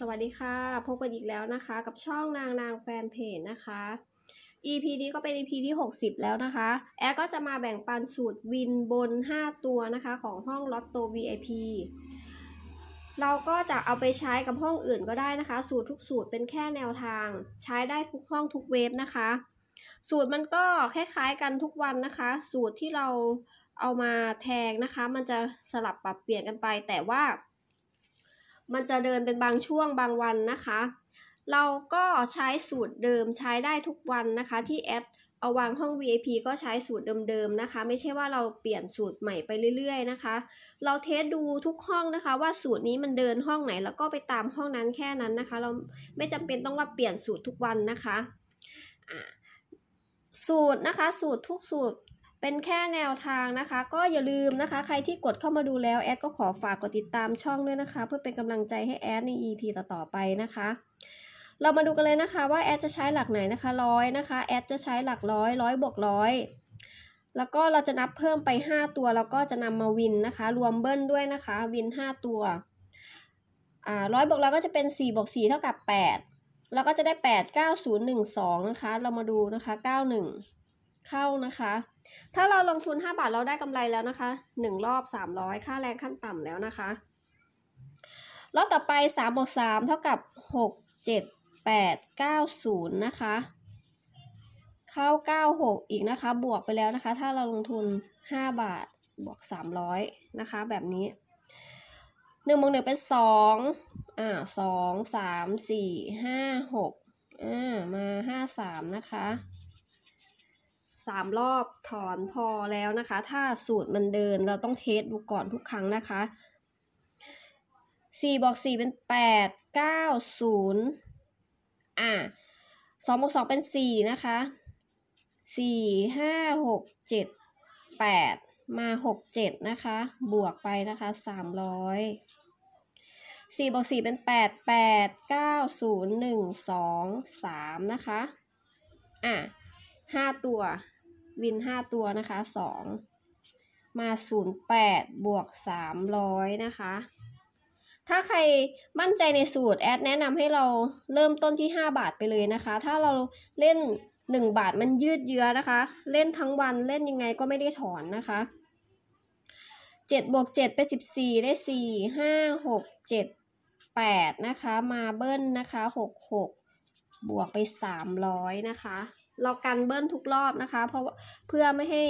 สวัสดีค่ะ พบกันอีกแล้วนะคะ กับช่องนางนางแฟนเพจนะคะ EP นี้ก็เป็น EP ที่60 แล้วนะคะแอร์ก็จะมาแบ่งปันสูตรวินบน 5 ตัวนะคะ ของห้องลอตโต VIP เราก็จะเอาไปใช้กับห้องอื่นก็ได้นะคะ สูตรทุกสูตรเป็นแค่แนวทางใช้ได้ทุกห้องทุกเวฟนะคะ สูตรมันก็คล้ายๆกันทุกวันนะคะ สูตรที่เราเอามาแทงนะคะ มันจะสลับปรับเปลี่ยนกันไป แต่ว่ามันจะเดินเป็นบางช่วงบางวันนะคะ เราก็ใช้สูตรเดิมใช้ได้ทุกวันนะคะที่แอดเอาวางห้อง VIP ก็ใช้สูตรเดิมๆนะคะ ไม่ใช่ว่าเราเปลี่ยนสูตรใหม่ไปเรื่อยๆนะคะ เราเทสดูทุกห้องนะคะว่าสูตรนี้มันเดินห้องไหน แล้วก็ไปตามห้องนั้นแค่นั้นนะคะ เราไม่จำเป็นต้องว่าเปลี่ยนสูตรทุกวันนะคะ สูตรนะคะสูตรทุกสูตรเป็นแค่แนวทางนะคะ ก็อย่าลืมนะคะ ใครที่กดเข้ามาดูแล้วแอดก็ขอฝากกดติดตามช่องด้วยนะคะ เพื่อเป็นกำลังใจให้แอดใน EP ต่อๆไปนะคะ เรามาดูกันเลยนะคะว่าแอดจะใช้หลักไหนนะคะร้อยนะคะแอดจะใช้หลักร้อยร้อยบวกร้อยแล้วก็เราจะนับเพิ่มไป 5 ตัวแล้วก็จะนำมาวินนะคะ รวมเบิ้ลด้วยนะคะ วิน 5 ตัวอ่าร้อยบวกเราก็จะเป็น4บวก4เท่ากับ8เราก็จะได้ 8 9 0 1 2 นะคะ เรามาดูนะคะ 91 เข้านะคะถ้าเราลงทุน 5 บาทเราได้กำไรแล้วนะคะ 1 รอบ 300 ค่าแรงขั้นต่ำแล้วนะคะ รอบต่อไป3บวก3เท่ากับ 6 7 8 9 0 นะคะเข้า96 อีกนะคะ บวกไปแล้วนะคะ ถ้าเราลงทุน 5 บาทบวก300 นะคะ แบบนี้1บวก1เป็น 2 อ่า 2 3 4 5 6อ่ามา 53 นะคะสามรอบถอนพอแล้วนะคะ ถ้าสูตรมันเดินเราต้องเทสดูก่อนทุกครั้งนะคะสี่บวกสี่เป็นแปดเก้าศูนย์อ่ะสองบวกสองเป็นสี่นะคะสี่ห้าหกเจ็ดแปดมาหกเจ็ดนะคะ บวกไปนะคะสามร้อยสี่บวกสี่เป็นแปดแปดเก้าศูนย์หนึ่งสองสามนะคะ อ่ะห้าตัววินห้าตัวนะคะสองมาศูนย์แปดบวกสามร้อยนะคะ ถ้าใครมั่นใจในสูตรแอดแนะนำให้เราเริ่มต้นที่ห้าบาทไปเลยนะคะ ถ้าเราเล่นหนึ่งบาทมันยืดเยื้อนะคะ เล่นทั้งวันเล่นยังไงก็ไม่ได้ถอนนะคะเจ็ดบวกเจ็ดเป็นสิบสี่ได้สี่ห้าหกเจ็ดแปดนะคะ มาเบิ้ล นะคะหกหกบวกไปสามร้อยนะคะเรากันเบิ้ลทุกรอบนะคะ เพราะเพื่อไม่ให้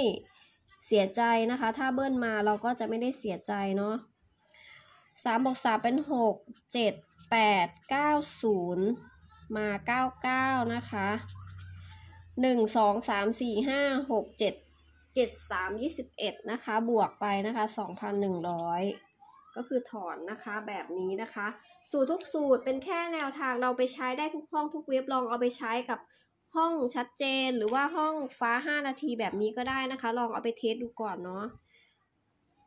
เสียใจนะคะ ถ้าเบิ้ลมาเราก็จะไม่ได้เสียใจเนาะสามบวกสามเป็นหกเจ็ดแปดเก้าศูนย์มาเก้าเก้านะคะหนึ่งสองสามสี่ห้าหกเจ็ดเจ็ดสามยี่สิบเอ็ดนะคะ บวกไปนะคะสองพันหนึ่งร้อยก็คือถอนนะคะแบบนี้นะคะ สูตรทุกสูตรเป็นแค่แนวทางเราไปใช้ได้ทุกห้องทุกเว็บลองเอาไปใช้กับห้องชัดเจนหรือว่าห้องฟ้า 5 นาทีแบบนี้ก็ได้นะคะ ลองเอาไปเทสดูก่อนเนาะ